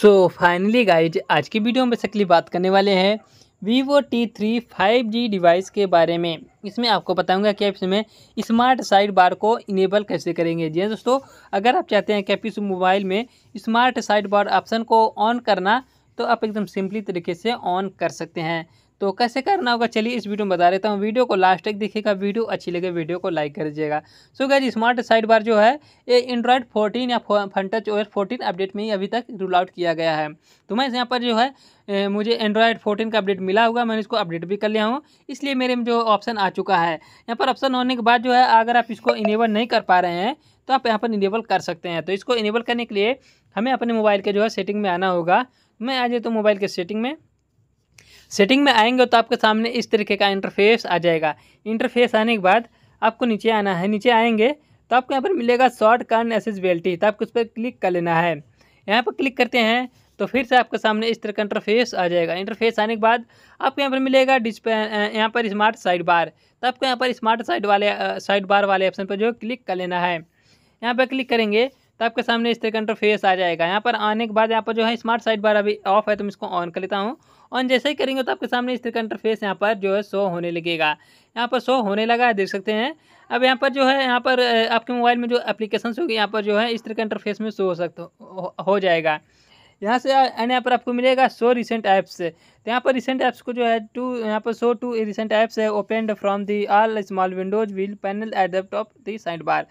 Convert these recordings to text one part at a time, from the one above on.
so finally guys आज की video में बेसिकली बात करने वाले हैं Vivo T three five G device के बारे में इसमें आपको बताऊंगा कि आप इसमें स्मार्ट साइड बार को इनेबल कैसे करेंगे जी हाँ दोस्तों अगर आप चाहते हैं कि आप इस मोबाइल में स्मार्ट साइड बार ऑप्शन को ऑन करना तो आप एकदम सिंपली तरीके से ऑन कर सकते हैं तो कैसे करना होगा चलिए इस वीडियो में बता देता हूँ वीडियो को लास्ट तक देखिएगा वीडियो अच्छी लगे वीडियो को लाइक कर दीजिएगा सो गैज स्मार्ट साइड बार जो है ये एंड्रॉयड 14 या फंटच ओर 14 अपडेट में ही अभी तक रूल आउट किया गया है तो मैं यहाँ पर जो है ए, मुझे एंड्रॉयड 14 का अपडेट मिला हुआ मैंने इसको अपडेट भी कर लिया हूँ इसलिए मेरे में जो ऑप्शन आ चुका है यहाँ पर ऑप्शन होने के बाद जो है अगर आप इसको इनेबल नहीं कर पा रहे हैं तो आप यहाँ पर इनेबल कर सकते हैं तो इसको इनेबल करने के लिए हमें अपने मोबाइल के जो है सेटिंग में आना होगा मैं आ जाए तो मोबाइल के सेटिंग में सेटिंग में आएंगे तो आपके सामने इस तरीके का इंटरफेस आ जाएगा इंटरफेस आने के बाद आपको नीचे आना है नीचे आएंगे तो आपको यहाँ पर मिलेगा शॉर्ट कर्न एसेसबिलिटी तो आपको उस पर क्लिक कर लेना है यहाँ पर क्लिक करते हैं तो फिर से आपके सामने इस तरह का इंटरफेस आ जाएगा इंटरफेस आने के बाद आपको यहाँ पर मिलेगा डिस्प्ले यहाँ पर स्मार्ट साइड बार तो आपको यहाँ पर स्मार्ट साइड वाले साइड बार वाले ऑप्शन पर जो क्लिक कर लेना है यहाँ पर क्लिक करेंगे तो आपके सामने इस तरह का इंटरफेस आ जाएगा यहाँ पर आने के बाद यहाँ पर जो है स्मार्ट साइड बार अभी ऑफ है तो मैं इसको ऑन कर लेता हूँ ऑन जैसे ही करेंगे तो आपके सामने इस तरह का इंटरफेस यहाँ पर जो है शो होने लगेगा यहाँ पर शो होने लगा है देख सकते हैं अब यहाँ पर जो है यहाँ पर आपके मोबाइल में जो एप्लीकेशन होगी यहाँ पर जो है इस तरह का इंटरफेस में शो हो सकता हो जाएगा यहाँ से एंड यहाँ पर आपको मिलेगा सो रिसेंट ऐप्स तो यहाँ पर रिसेंट ऐप्स को जो है टू यहाँ पर सो टू रिसेंट ऐप्स है opened from the all small windows wheel panel at the top the side bar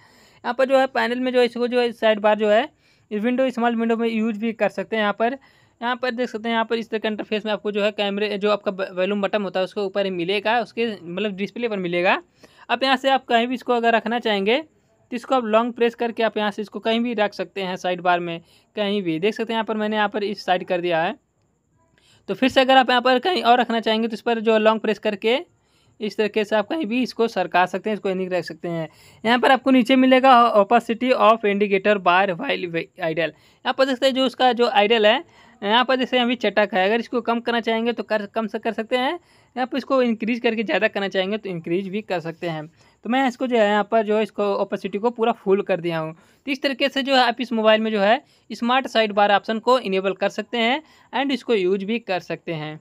यहाँ पर जो है पैनल में जो है इसको जो है साइड बार जो है विंडो स्मॉल विंडो में यूज भी कर सकते हैं यहाँ पर यहाँ पर देख सकते हैं यहाँ पर इस तरह के इंटरफेस में आपको जो है कैमरे जो आपका वॉल्यूम बटन होता है उसके ऊपर मिलेगा उसके मतलब डिस्प्ले पर मिलेगा अब यहाँ से आप कहीं भी इसको अगर रखना चाहेंगे तो इसको आप लॉन्ग प्रेस करके आप यहाँ से इसको कहीं भी रख सकते हैं साइड बार में कहीं भी देख सकते हैं यहाँ पर मैंने यहाँ पर इस साइड कर दिया है तो फिर से अगर आप यहाँ पर कहीं और रखना चाहेंगे तो इस पर जो लॉन्ग प्रेस करके इस तरीके से आप कहीं भी इसको सरका सकते हैं इसको एनिक रख सकते हैं यहाँ पर आपको नीचे मिलेगा opacity of indicator bar while idle यहाँ पर देखते हैं जो उसका जो आइडल है यहाँ पर जैसे अभी चटक है अगर इसको कम करना चाहेंगे तो कर कम से कर सकते हैं यहाँ पर इसको इंक्रीज करके ज़्यादा करना चाहेंगे तो इंक्रीज भी कर सकते हैं तो मैं इसको जो है यहाँ पर जो है इसको ओपोसिटी को पूरा फुल कर दिया हूँ तो इस तरीके से जो है आप इस मोबाइल में जो है स्मार्ट साइड बार ऑप्शन को इनेबल कर सकते हैं एंड इसको यूज भी कर सकते हैं